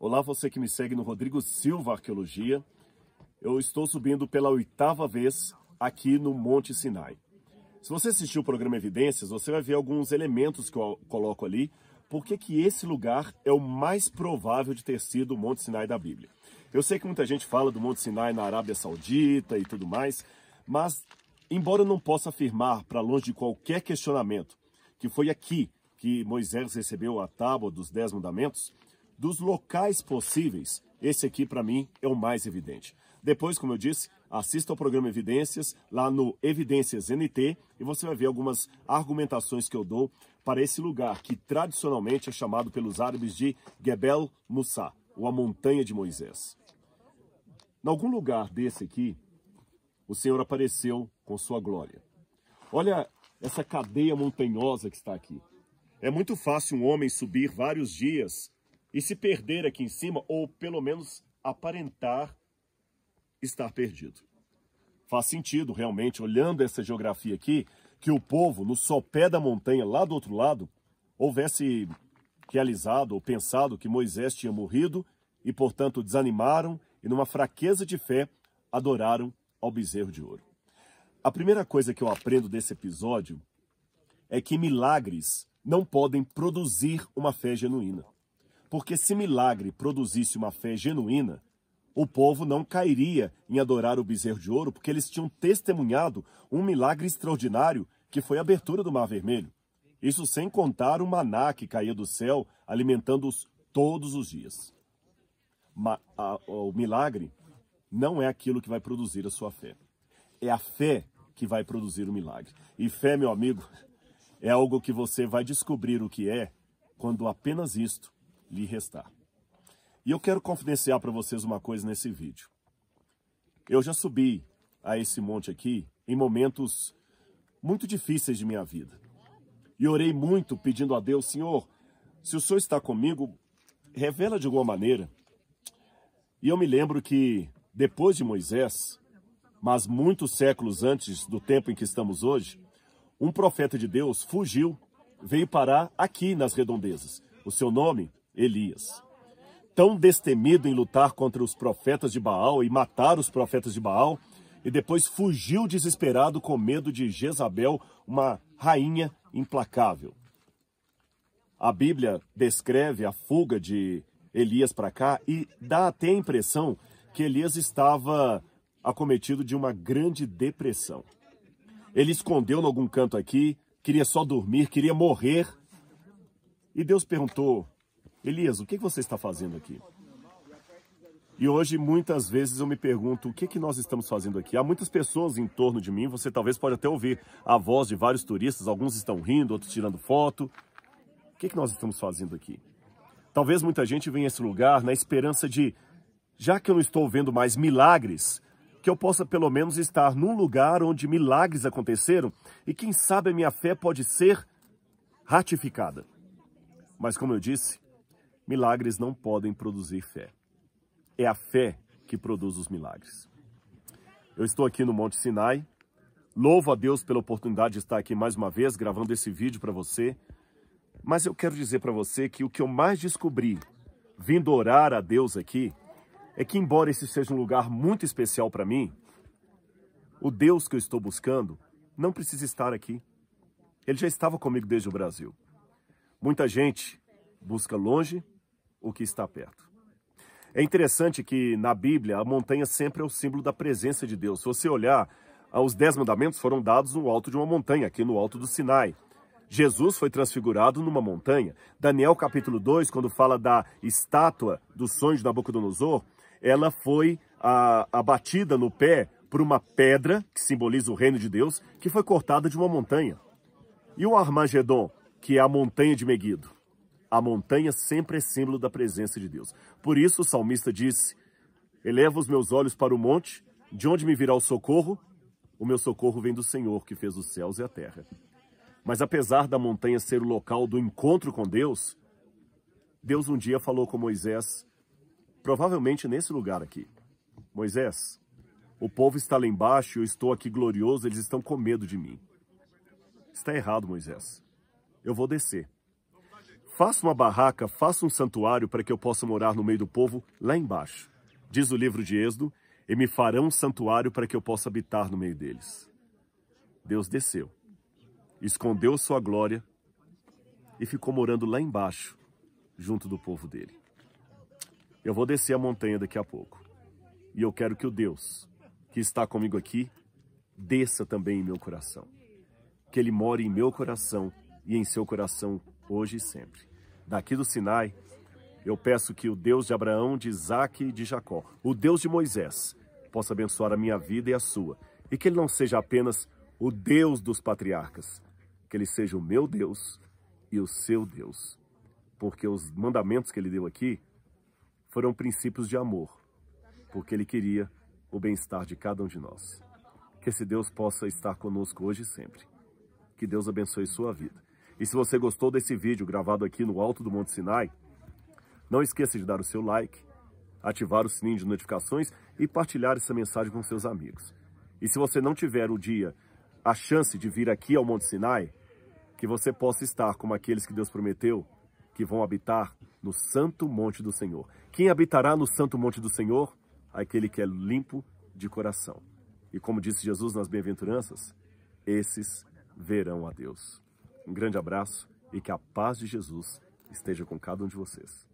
Olá, você que me segue no Rodrigo Silva Arqueologia. Eu estou subindo pela oitava vez aqui no Monte Sinai. Se você assistiu o programa Evidências, você vai ver alguns elementos que eu coloco ali, porque que esse lugar é o mais provável de ter sido o Monte Sinai da Bíblia. Eu sei que muita gente fala do Monte Sinai na Arábia Saudita e tudo mais, mas embora eu não possa afirmar para longe de qualquer questionamento que foi aqui que Moisés recebeu a tábua dos Dez Mandamentos, dos locais possíveis, esse aqui para mim é o mais evidente. Depois, como eu disse, assista ao programa Evidências lá no Evidências NT e você vai ver algumas argumentações que eu dou para esse lugar que tradicionalmente é chamado pelos árabes de Gebel Musa, ou a montanha de Moisés. Em algum lugar desse aqui, o Senhor apareceu com sua glória. Olha essa cadeia montanhosa que está aqui. É muito fácil um homem subir vários dias e se perder aqui em cima, ou pelo menos aparentar estar perdido. Faz sentido realmente, olhando essa geografia aqui, que o povo, no sopé da montanha, lá do outro lado, houvesse realizado ou pensado que Moisés tinha morrido e, portanto, desanimaram e, numa fraqueza de fé, adoraram ao bezerro de ouro. A primeira coisa que eu aprendo desse episódio é que milagres não podem produzir uma fé genuína porque se milagre produzisse uma fé genuína, o povo não cairia em adorar o bezerro de ouro, porque eles tinham testemunhado um milagre extraordinário que foi a abertura do Mar Vermelho. Isso sem contar o maná que caía do céu, alimentando-os todos os dias. Ma a, o milagre não é aquilo que vai produzir a sua fé. É a fé que vai produzir o milagre. E fé, meu amigo, é algo que você vai descobrir o que é quando apenas isto lhe restar. E eu quero confidenciar para vocês uma coisa nesse vídeo. Eu já subi a esse monte aqui em momentos muito difíceis de minha vida. E orei muito pedindo a Deus, Senhor, se o Senhor está comigo, revela de alguma maneira. E eu me lembro que depois de Moisés, mas muitos séculos antes do tempo em que estamos hoje, um profeta de Deus fugiu, veio parar aqui nas redondezas. O seu nome Elias. Tão destemido em lutar contra os profetas de Baal e matar os profetas de Baal, e depois fugiu desesperado com medo de Jezabel, uma rainha implacável. A Bíblia descreve a fuga de Elias para cá e dá até a impressão que Elias estava acometido de uma grande depressão. Ele escondeu em algum canto aqui, queria só dormir, queria morrer. E Deus perguntou: Elias, o que você está fazendo aqui? E hoje, muitas vezes, eu me pergunto o que, que nós estamos fazendo aqui. Há muitas pessoas em torno de mim, você talvez pode até ouvir a voz de vários turistas, alguns estão rindo, outros tirando foto. O que, que nós estamos fazendo aqui? Talvez muita gente venha a esse lugar na esperança de, já que eu não estou vendo mais milagres, que eu possa pelo menos estar num lugar onde milagres aconteceram e quem sabe a minha fé pode ser ratificada. Mas como eu disse, milagres não podem produzir fé. É a fé que produz os milagres. Eu estou aqui no Monte Sinai. Louvo a Deus pela oportunidade de estar aqui mais uma vez gravando esse vídeo para você. Mas eu quero dizer para você que o que eu mais descobri vindo orar a Deus aqui é que, embora esse seja um lugar muito especial para mim, o Deus que eu estou buscando não precisa estar aqui. Ele já estava comigo desde o Brasil. Muita gente busca longe, o que está perto. É interessante que na Bíblia a montanha sempre é o símbolo da presença de Deus. Se você olhar, os dez mandamentos foram dados no alto de uma montanha, aqui no alto do Sinai. Jesus foi transfigurado numa montanha. Daniel capítulo 2, quando fala da estátua dos sonhos de Nabucodonosor, ela foi abatida no pé por uma pedra, que simboliza o reino de Deus, que foi cortada de uma montanha. E o Armagedon, que é a montanha de Meguido? A montanha sempre é símbolo da presença de Deus. Por isso o salmista disse: Eleva os meus olhos para o monte, de onde me virá o socorro? O meu socorro vem do Senhor, que fez os céus e a terra. Mas apesar da montanha ser o local do encontro com Deus, Deus um dia falou com Moisés, provavelmente nesse lugar aqui: Moisés, o povo está lá embaixo, eu estou aqui glorioso, eles estão com medo de mim. Está errado, Moisés. Eu vou descer. Faça uma barraca, faça um santuário para que eu possa morar no meio do povo lá embaixo. Diz o livro de Êxodo, e me farão um santuário para que eu possa habitar no meio deles. Deus desceu, escondeu sua glória e ficou morando lá embaixo, junto do povo dele. Eu vou descer a montanha daqui a pouco. E eu quero que o Deus que está comigo aqui desça também em meu coração. Que ele more em meu coração e em seu coração hoje e sempre. Daqui do Sinai, eu peço que o Deus de Abraão, de Isaac e de Jacó, o Deus de Moisés, possa abençoar a minha vida e a sua, e que ele não seja apenas o Deus dos patriarcas, que ele seja o meu Deus e o seu Deus. Porque os mandamentos que ele deu aqui foram princípios de amor, porque ele queria o bem-estar de cada um de nós. Que esse Deus possa estar conosco hoje e sempre. Que Deus abençoe sua vida. E se você gostou desse vídeo gravado aqui no alto do Monte Sinai, não esqueça de dar o seu like, ativar o sininho de notificações e partilhar essa mensagem com seus amigos. E se você não tiver o dia, a chance de vir aqui ao Monte Sinai, que você possa estar como aqueles que Deus prometeu, que vão habitar no santo monte do Senhor. Quem habitará no santo monte do Senhor? Aquele que é limpo de coração. E como disse Jesus nas bem-aventuranças, esses verão a Deus. Um grande abraço e que a paz de Jesus esteja com cada um de vocês.